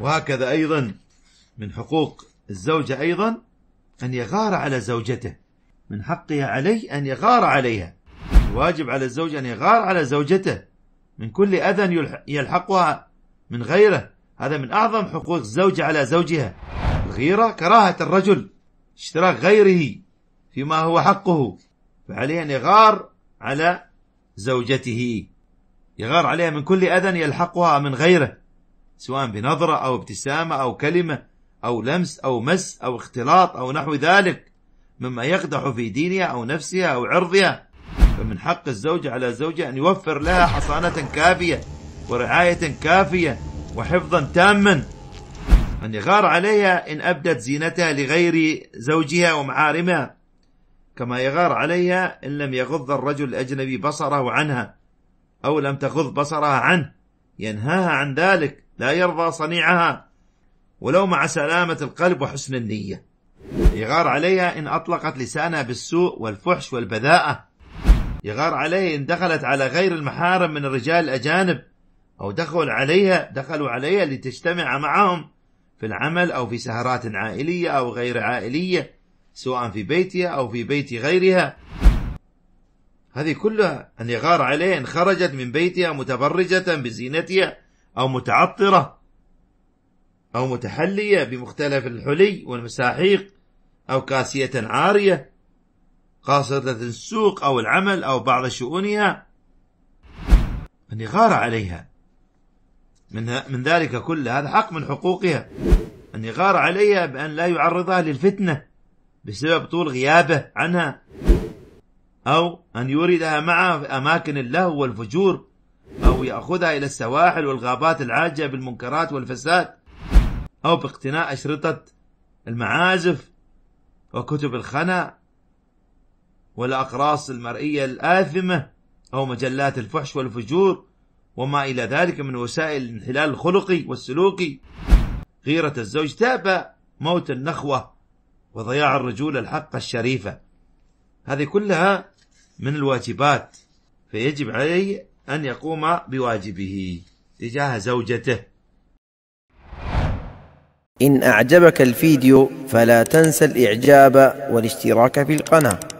وهكذا أيضا من حقوق الزوجة أيضا أن يغار على زوجته من حقها عليه أن يغار عليها الواجب على الزوج أن يغار على زوجته من كل أذى يلحقها من غيره هذا من أعظم حقوق الزوجة على زوجها الغيرة كراهة الرجل اشتراك غيره فيما هو حقه فعليه أن يغار على زوجته يغار عليها من كل أذى يلحقها من غيره سواء بنظرة أو ابتسامة أو كلمة أو لمس أو مس أو اختلاط أو نحو ذلك مما يقدح في دينها أو نفسها أو عرضها فمن حق الزوج على زوجه أن يوفر لها حصانة كافية ورعاية كافية وحفظا تاما أن يغار عليها إن أبدت زينتها لغير زوجها ومعارمها كما يغار عليها إن لم يغض الرجل الأجنبي بصره عنها أو لم تغض بصرها عنه ينهاها عن ذلك لا يرضى صنيعها ولو مع سلامة القلب وحسن النية يغار عليها إن أطلقت لسانها بالسوء والفحش والبذاءة يغار عليه إن دخلت على غير المحارم من الرجال الأجانب أو دخل عليها دخلوا عليها لتجتمع معهم في العمل أو في سهرات عائلية أو غير عائلية سواء في بيتها أو في بيت غيرها هذه كلها أن يغار عليه إن خرجت من بيتها متبرجة بزينتها أو متعطرة أو متحلية بمختلف الحلي والمساحيق أو كاسية عارية قاصدة السوق أو العمل أو بعض شؤونها أن يغار عليها من, من ذلك كله هذا حق من حقوقها أن يغار عليها بأن لا يعرضها للفتنة بسبب طول غيابه عنها أو أن يوردها معه في أماكن اللهو والفجور أو يأخذها إلى السواحل والغابات العاجة بالمنكرات والفساد أو باقتناء أشرطة المعازف وكتب الخنا والأقراص المرئية الآثمة أو مجلات الفحش والفجور وما إلى ذلك من وسائل الانحلال الخلقي والسلوكي غيرة الزوج تأبى موت النخوة وضياع الرجولة الحقة الشريفة هذه كلها من الواجبات فيجب عليه أن يقوم بواجبه تجاه زوجته إن أعجبك الفيديو فلا تنسى الإعجاب والاشتراك في القناة